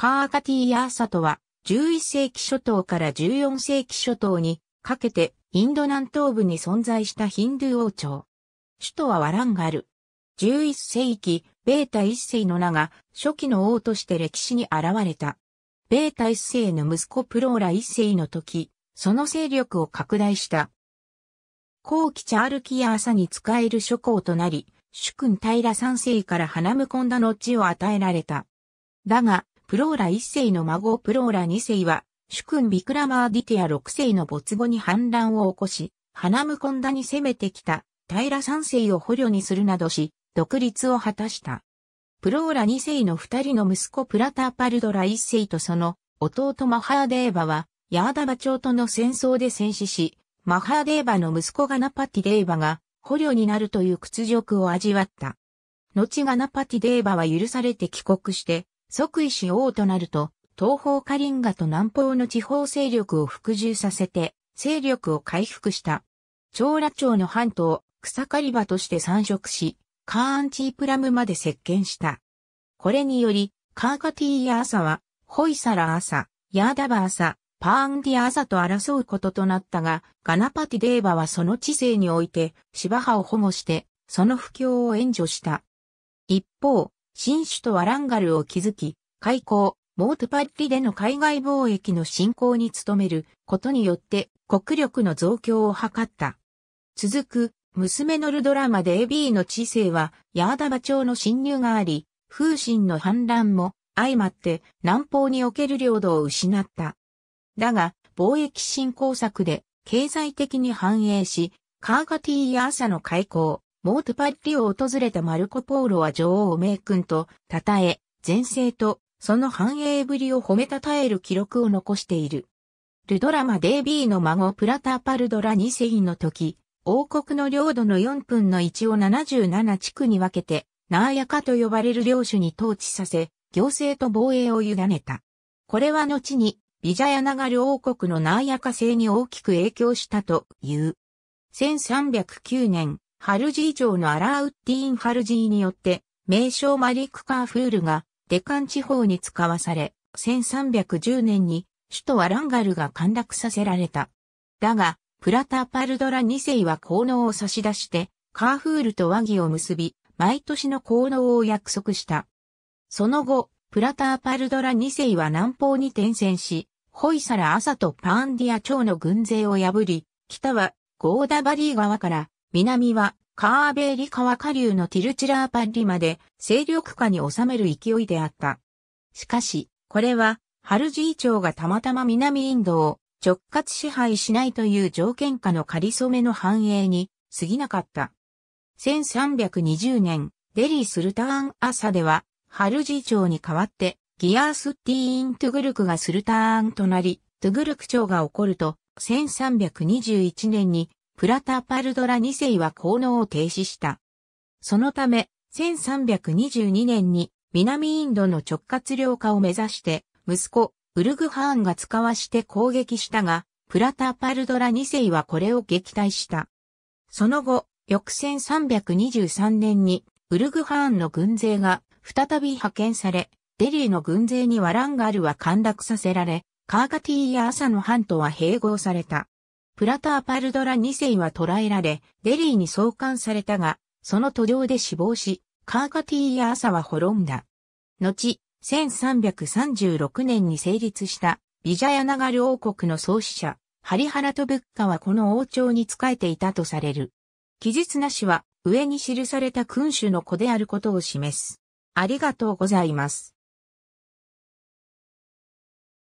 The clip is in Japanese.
カーカティーアーサとは、11世紀初頭から14世紀初頭にかけてインド南東部に存在したヒンドゥー王朝。首都はワランガル。11世紀、ベータ一世の名が初期の王として歴史に現れた。ベータ一世の息子プローラ一世の時、その勢力を拡大した。後期チャールキアーサに仕える諸侯となり、主君平三世から花婿んだ後を与えられた。だが、プローラ一世の孫プローラ二世は、主君ビクラマーディティア六世の没後に反乱を起こし、花ムコンダに攻めてきた平三世を捕虜にするなどし、独立を果たした。プローラ二世の二人の息子プラターパルドラ一世とその弟マハーデーバは、ヤーダバ朝との戦争で戦死し、マハーデーバの息子ガナパティデーバが捕虜になるという屈辱を味わった。後ガナパティデーバは許されて帰国して、即位し王となると、東方カリンガと南方の地方勢力を服従させて、勢力を回復した。長羅町の半島、草刈り場として産植し、カーンチープラムまで接見した。これにより、カーカティーヤーサは、ホイサラーサ、ヤーダバーサ、パーンディアーサと争うこととなったが、ガナパティデーバはその知性において、芝派を保護して、その不況を援助した。一方、新種とワランガルを築き、開港、モートパッリでの海外貿易の振興に努めることによって国力の増強を図った。続く、娘のルドラマで AB の知性は、ヤーダバ町の侵入があり、風神の反乱も相まって南方における領土を失った。だが、貿易振興策で経済的に繁栄し、カーガティーーサの開港、モートパッリを訪れたマルコ・ポーロは女王を名君と称え、前世とその繁栄ぶりを褒めたたえる記録を残している。ルドラマ・デイビーの孫プラタ・パルドラ2世の時、王国の領土の4分の1を77地区に分けて、ナーヤカと呼ばれる領主に統治させ、行政と防衛を委ねた。これは後に、ビジャヤナガル王国のナーヤカ制に大きく影響したという。1309年、ハルジー城のアラーウッディーン・ハルジーによって、名称マリック・カーフールが、デカン地方に使わされ、1310年に、首都アランガルが陥落させられた。だが、プラタパルドラ2世は効能を差し出して、カーフールと和議を結び、毎年の効能を約束した。その後、プラターパルドラ2世は南方に転戦し、ホイサラ朝とパーンディア朝の軍勢を破り、北はゴーダバリー川から南はカーベーリ川下流のティルチラーパッリまで勢力下に収める勢いであった。しかし、これは、ハルジー朝がたまたま南インドを直轄支配しないという条件下の仮初めの繁栄に過ぎなかった。1320年、デリー・スルターン・アサでは、ハルジー朝に代わって、ギアース・ティーン・トゥグルクがスルターンとなり、トゥグルク朝が起こると、1321年にプラタパルドラ2世は効能を停止した。そのため、1322年に南インドの直轄領化を目指して、息子、ウルグハーンが使わして攻撃したが、プラタパルドラ2世はこれを撃退した。その後、翌1323年に、ウルグハーンの軍勢が再び派遣され、デリーの軍勢にワランガルは陥落させられ、カーガティーや朝の半島は併合された。プラターパルドラ2世は捕らえられ、デリーに送還されたが、その途上で死亡し、カーカティーや朝は滅んだ。後、1336年に成立したビジャヤナガル王国の創始者、ハリハラトブッカはこの王朝に仕えていたとされる。記述なしは上に記された君主の子であることを示す。ありがとうございます。